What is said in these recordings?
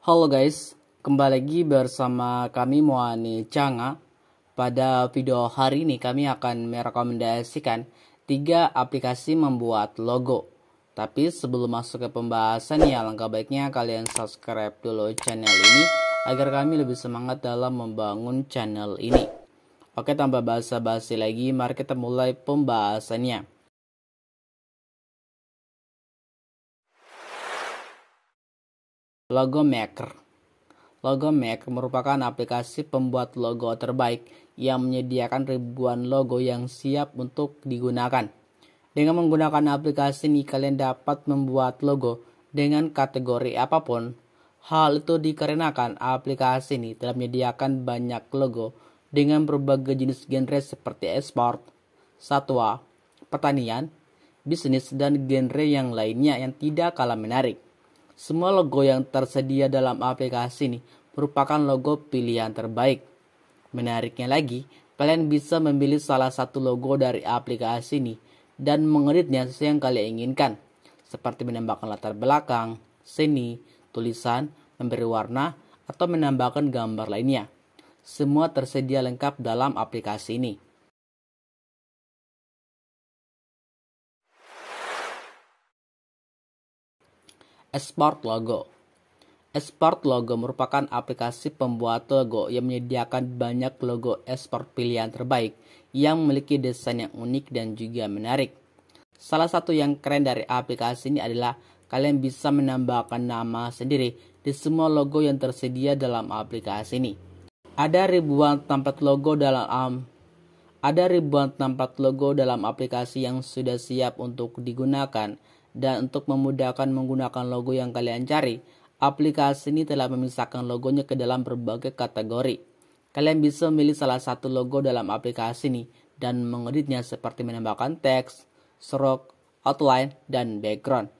Halo guys, kembali lagi bersama kami Moani Changa. Pada video hari ini kami akan merekomendasikan tiga aplikasi membuat logo. Tapi sebelum masuk ke pembahasan ya langkah baiknya kalian subscribe dulu channel ini agar kami lebih semangat dalam membangun channel ini. Oke tanpa basa-basi lagi mari kita mulai pembahasannya. Logo Maker. Logo Maker merupakan aplikasi pembuat logo terbaik yang menyediakan ribuan logo yang siap untuk digunakan. Dengan menggunakan aplikasi ini kalian dapat membuat logo dengan kategori apapun. Hal itu dikarenakan aplikasi ini telah menyediakan banyak logo dengan berbagai jenis genre seperti esport, satwa, pertanian, bisnis, dan genre yang lainnya yang tidak kalah menarik. Semua logo yang tersedia dalam aplikasi ini merupakan logo pilihan terbaik. Menariknya lagi, kalian bisa memilih salah satu logo dari aplikasi ini dan mengeditnya sesuai yang kalian inginkan, seperti menambahkan latar belakang, seni, tulisan, memberi warna, atau menambahkan gambar lainnya. Semua tersedia lengkap dalam aplikasi ini. Export Logo Export Logo merupakan aplikasi pembuat logo yang menyediakan banyak logo export pilihan terbaik yang memiliki desain yang unik dan juga menarik. Salah satu yang keren dari aplikasi ini adalah kalian bisa menambahkan nama sendiri di semua logo yang tersedia dalam aplikasi ini. Ada ribuan tempat logo dalam um, ada ribuan tempat logo dalam aplikasi yang sudah siap untuk digunakan dan untuk memudahkan menggunakan logo yang kalian cari, aplikasi ini telah memisahkan logonya ke dalam berbagai kategori. Kalian bisa memilih salah satu logo dalam aplikasi ini dan mengeditnya seperti menambahkan teks, stroke, outline, dan background.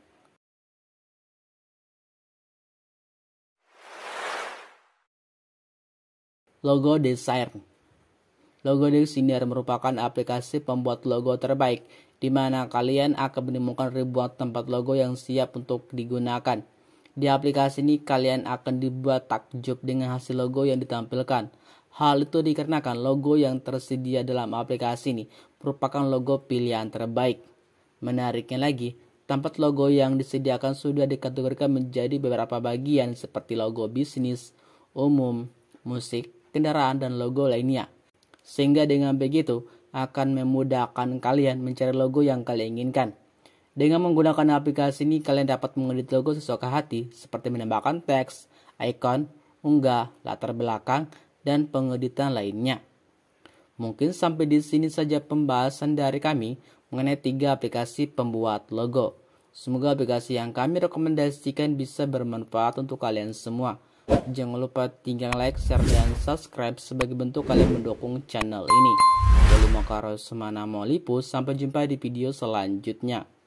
Logo Design Logo Senior merupakan aplikasi pembuat logo terbaik, di mana kalian akan menemukan ribuan tempat logo yang siap untuk digunakan. Di aplikasi ini, kalian akan dibuat takjub dengan hasil logo yang ditampilkan. Hal itu dikarenakan logo yang tersedia dalam aplikasi ini merupakan logo pilihan terbaik. Menariknya lagi, tempat logo yang disediakan sudah dikategorikan menjadi beberapa bagian seperti logo bisnis, umum, musik, kendaraan, dan logo lainnya. Sehingga dengan begitu akan memudahkan kalian mencari logo yang kalian inginkan. Dengan menggunakan aplikasi ini kalian dapat mengedit logo sesuka hati seperti menambahkan teks, icon, unggah, latar belakang, dan pengeditan lainnya. Mungkin sampai di sini saja pembahasan dari kami mengenai tiga aplikasi pembuat logo. Semoga aplikasi yang kami rekomendasikan bisa bermanfaat untuk kalian semua. Jangan lupa tinggal like, share, dan subscribe sebagai bentuk kalian mendukung channel ini. mau karo Semana lipus, sampai jumpa di video selanjutnya.